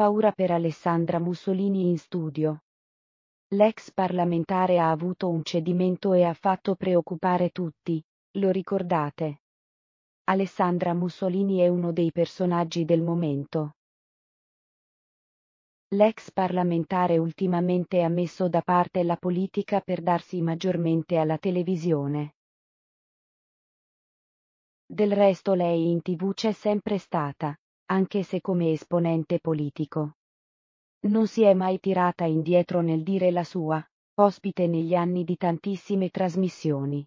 paura per Alessandra Mussolini in studio. L'ex parlamentare ha avuto un cedimento e ha fatto preoccupare tutti, lo ricordate. Alessandra Mussolini è uno dei personaggi del momento. L'ex parlamentare ultimamente ha messo da parte la politica per darsi maggiormente alla televisione. Del resto lei in tv c'è sempre stata, anche se come esponente politico. Non si è mai tirata indietro nel dire la sua, ospite negli anni di tantissime trasmissioni.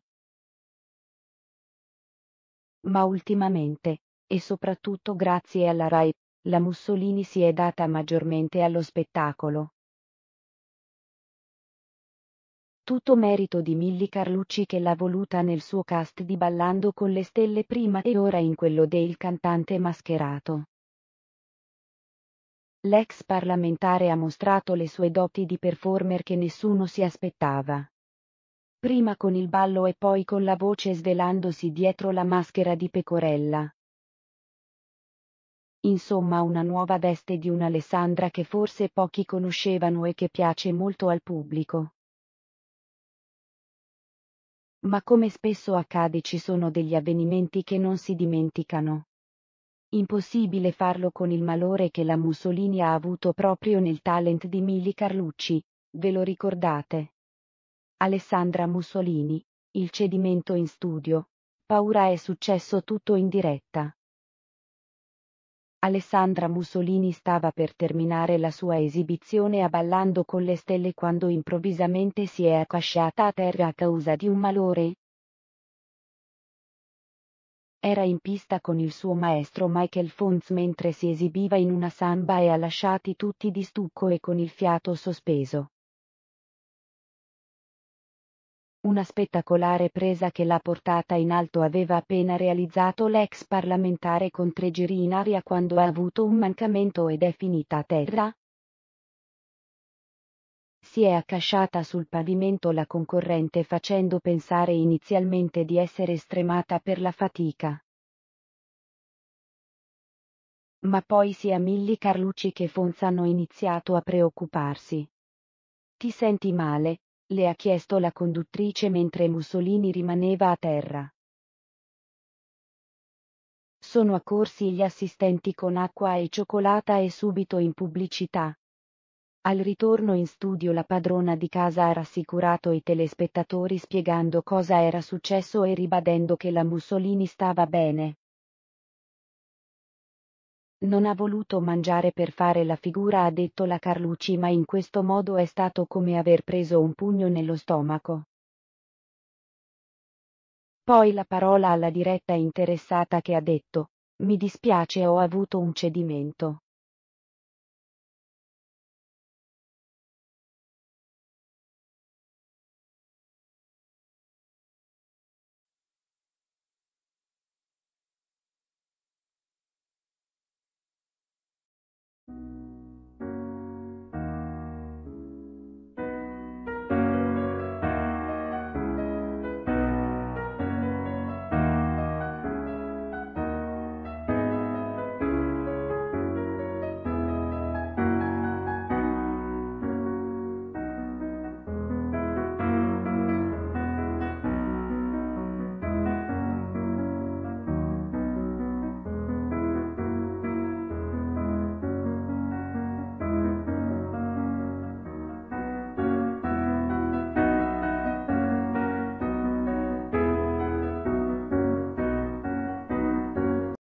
Ma ultimamente, e soprattutto grazie alla RAI, la Mussolini si è data maggiormente allo spettacolo. Tutto merito di Milli Carlucci che l'ha voluta nel suo cast di Ballando con le stelle prima e ora in quello del cantante mascherato. L'ex parlamentare ha mostrato le sue doti di performer che nessuno si aspettava. Prima con il ballo e poi con la voce svelandosi dietro la maschera di pecorella. Insomma una nuova veste di un'Alessandra che forse pochi conoscevano e che piace molto al pubblico. Ma come spesso accade ci sono degli avvenimenti che non si dimenticano impossibile farlo con il malore che la Mussolini ha avuto proprio nel talent di Mili Carlucci, ve lo ricordate? Alessandra Mussolini, il cedimento in studio, paura è successo tutto in diretta. Alessandra Mussolini stava per terminare la sua esibizione a Ballando con le stelle quando improvvisamente si è accasciata a terra a causa di un malore, era in pista con il suo maestro Michael Fons mentre si esibiva in una samba e ha lasciati tutti di stucco e con il fiato sospeso. Una spettacolare presa che l'ha portata in alto aveva appena realizzato l'ex parlamentare con tre giri in aria quando ha avuto un mancamento ed è finita a terra, si è accasciata sul pavimento la concorrente facendo pensare inizialmente di essere stremata per la fatica. Ma poi sia Milli Carlucci che Fonz hanno iniziato a preoccuparsi. Ti senti male? le ha chiesto la conduttrice mentre Mussolini rimaneva a terra. Sono accorsi gli assistenti con acqua e cioccolata e subito in pubblicità. Al ritorno in studio la padrona di casa ha rassicurato i telespettatori spiegando cosa era successo e ribadendo che la Mussolini stava bene. Non ha voluto mangiare per fare la figura ha detto la Carlucci ma in questo modo è stato come aver preso un pugno nello stomaco. Poi la parola alla diretta interessata che ha detto, mi dispiace ho avuto un cedimento. Thank you.